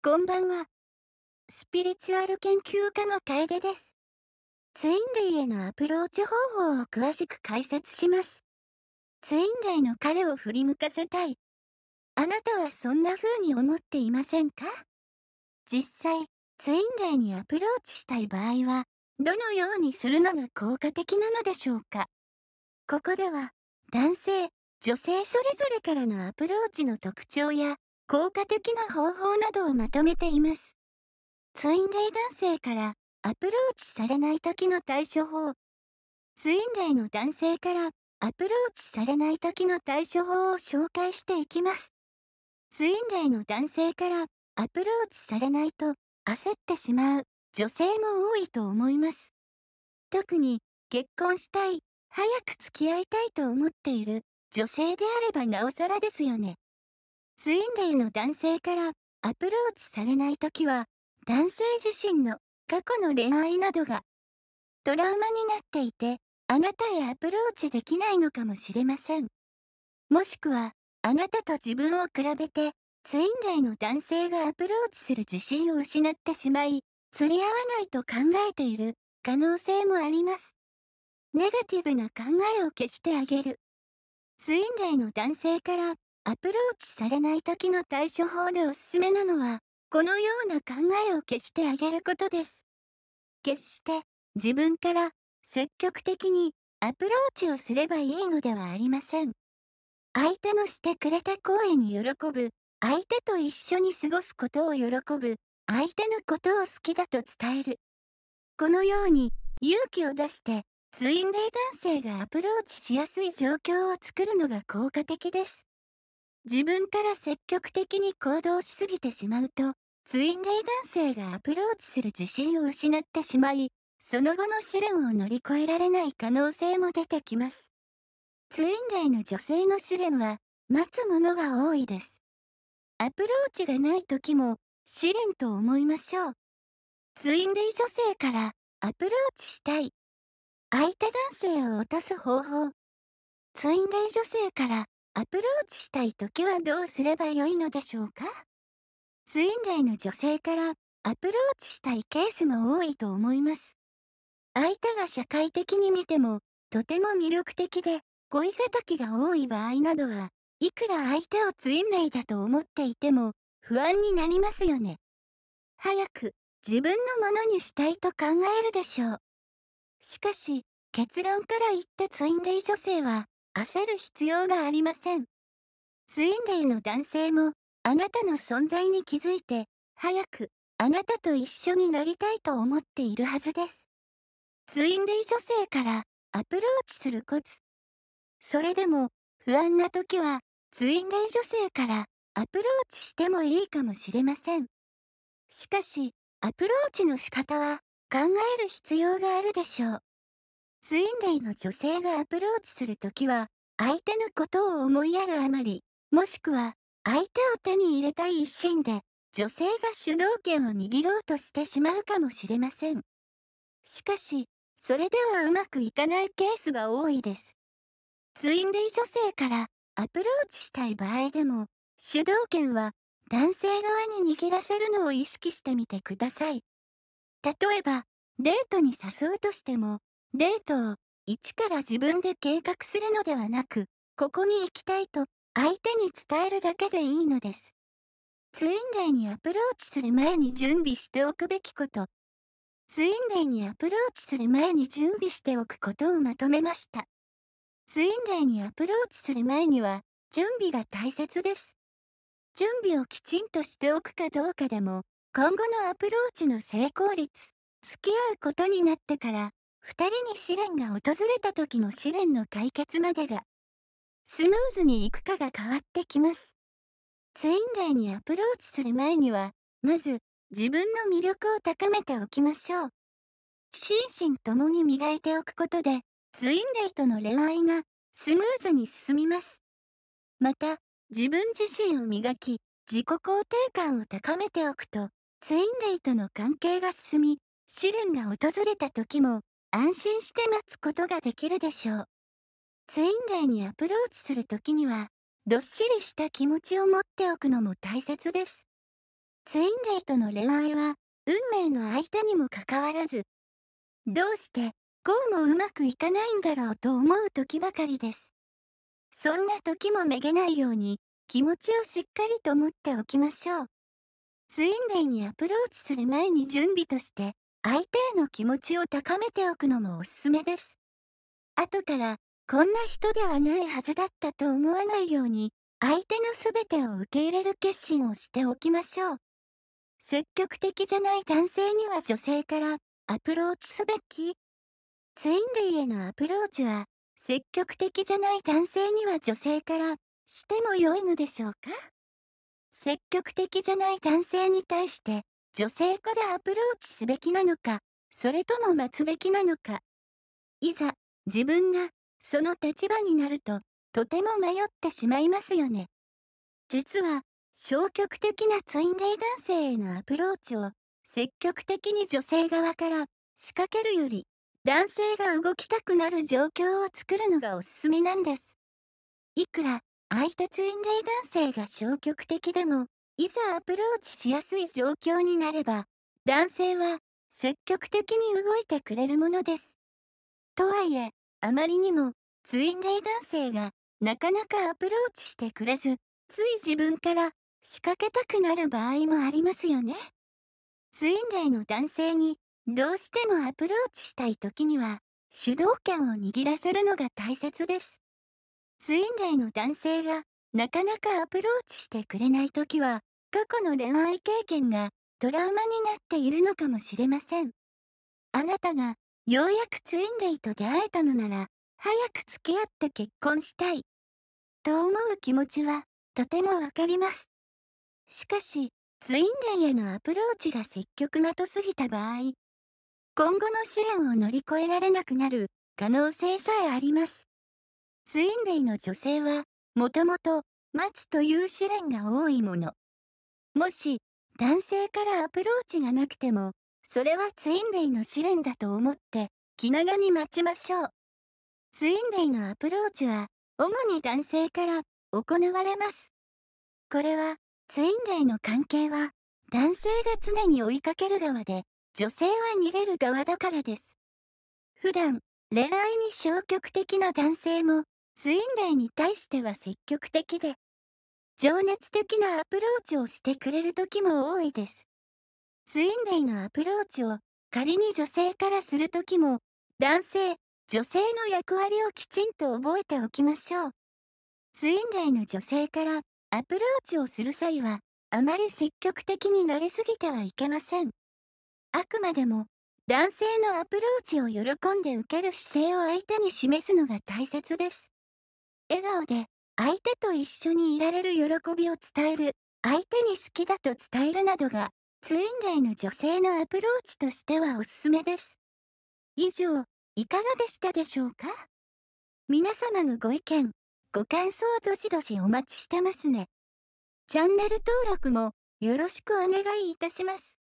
こんばんは。スピリチュアル研究家の楓です。ツインレイへのアプローチ方法を詳しく解説します。ツインレイの彼を振り向かせたい。あなたはそんな風に思っていませんか実際、ツインレイにアプローチしたい場合は、どのようにするのが効果的なのでしょうかここでは、男性、女性それぞれからのアプローチの特徴や、効果的な方法などをまとめています。ツインレイ男性からアプローチされない時の対処法。ツインレイの男性からアプローチされない時の対処法を紹介していきます。ツインレイの男性からアプローチされないと焦ってしまう女性も多いと思います。特に結婚したい、早く付き合いたいと思っている女性であればなおさらですよね。ツインレイの男性からアプローチされない時は男性自身の過去の恋愛などがトラウマになっていてあなたへアプローチできないのかもしれませんもしくはあなたと自分を比べてツインレイの男性がアプローチする自信を失ってしまい釣り合わないと考えている可能性もありますネガティブな考えを消してあげるツインレイの男性からアプローチされない時の対処法でおすすめなのは、このような考えを消してあげることです。決して自分から積極的にアプローチをすればいいのではありません。相手のしてくれた行為に喜ぶ、相手と一緒に過ごすことを喜ぶ、相手のことを好きだと伝える。このように勇気を出してツインレイ男性がアプローチしやすい状況を作るのが効果的です。自分から積極的に行動しすぎてしまうと、ツインレイ男性がアプローチする自信を失ってしまい、その後の試練を乗り越えられない可能性も出てきます。ツインレイの女性の試練は、待つものが多いです。アプローチがない時も、試練と思いましょう。ツインレイ女性からアプローチしたい。相手男性を落とす方法。ツインレイ女性からアプローチしたい時はどうすればよいのでしょうかツインレイの女性からアプローチしたいケースも多いと思います。相手が社会的に見てもとても魅力的で恋敵が多い場合などはいくら相手をツインレイだと思っていても不安になりますよね。早く自分のものにしたいと考えるでしょう。しかし結論から言ってツインレイ女性は焦る必要がありません。ツインレイの男性も、あなたの存在に気づいて、早く、あなたと一緒になりたいと思っているはずです。ツインレイ女性からアプローチするコツ。それでも、不安な時は、ツインレイ女性からアプローチしてもいいかもしれません。しかし、アプローチの仕方は考える必要があるでしょう。ツインレイの女性がアプローチするときは、相手のことを思いやるあまり、もしくは、相手を手に入れたい一心で、女性が主導権を握ろうとしてしまうかもしれません。しかし、それではうまくいかないケースが多いです。ツインレイ女性からアプローチしたい場合でも、主導権は男性側に握らせるのを意識してみてください。例えば、デートに誘うとしても、デートを一から自分で計画するのではなく、ここに行きたいと相手に伝えるだけでいいのです。ツインレイにアプローチする前に準備しておくべきこと。ツインレイにアプローチする前に準備しておくことをまとめました。ツインレイにアプローチする前には準備が大切です。準備をきちんとしておくかどうかでも、今後のアプローチの成功率、付き合うことになってから二人に試練が訪れた時の試練の解決までが、スムーズにいくかが変わってきます。ツインレイにアプローチする前には、まず自分の魅力を高めておきましょう。心身ともに磨いておくことで、ツインレイとの恋愛がスムーズに進みます。また、自分自身を磨き、自己肯定感を高めておくと、ツインレイとの関係が進み、試練が訪れた時も、安心して待つことができるでしょう。ツインレイにアプローチするときには、どっしりした気持ちを持っておくのも大切です。ツインレイとの恋愛は、運命の相手にもかかわらず、どうしてこうもうまくいかないんだろうと思う時ばかりです。そんな時もめげないように、気持ちをしっかりと持っておきましょう。ツインレイにアプローチする前に準備として、相手への気持ちを高めておくのもおすすめです。後から、こんな人ではないはずだったと思わないように、相手のすべてを受け入れる決心をしておきましょう。積極的じゃない男性には女性からアプローチすべき。ツイン類へのアプローチは、積極的じゃない男性には女性からしても良いのでしょうか積極的じゃない男性に対して女性からアプローチすべきなのか、それとも待つべきなのか。いざ、自分が、その立場になると、とても迷ってしまいますよね。実は、消極的なツインレイ男性へのアプローチを、積極的に女性側から仕掛けるより、男性が動きたくなる状況を作るのがおすすめなんです。いくら、相手ツインレイ男性が消極的でも、いざアプローチしやすい状況になれば、男性は積極的に動いてくれるものです。とはいえ、あまりにも、ツインレイ男性がなかなかアプローチしてくれず、つい自分から仕掛けたくなる場合もありますよね。ツインレイの男性にどうしてもアプローチしたい時には主導権を握らせるのが大切です。ツインレイの男性がなかなかアプローチしてくれない時は過去の恋愛経験がトラウマになっているのかもしれません。あなたがようやくツインレイと出会えたのなら、早く付き合って結婚したい。と思う気持ちは、とてもわかります。しかし、ツインレイへのアプローチが積極的すぎた場合、今後の試練を乗り越えられなくなる可能性さえあります。ツインレイの女性は、もともと、待つという試練が多いもの。もし男性からアプローチがなくてもそれはツインレイの試練だと思って気長に待ちましょうツインレイのアプローチは主に男性から行われますこれはツインレイの関係は男性が常に追いかける側で女性は逃げる側だからです普段恋愛に消極的な男性もツインレイに対しては積極的で情熱的なアプローチをしてくれる時も多いです。ツインレイのアプローチを仮に女性からする時も、男性、女性の役割をきちんと覚えておきましょう。ツインレイの女性からアプローチをする際は、あまり積極的になりすぎてはいけません。あくまでも、男性のアプローチを喜んで受ける姿勢を相手に示すのが大切です。笑顔で相手と一緒にいられる喜びを伝える、相手に好きだと伝えるなどが、ツインレイの女性のアプローチとしてはおすすめです。以上、いかがでしたでしょうか皆様のご意見、ご感想どしどしお待ちしてますね。チャンネル登録もよろしくお願いいたします。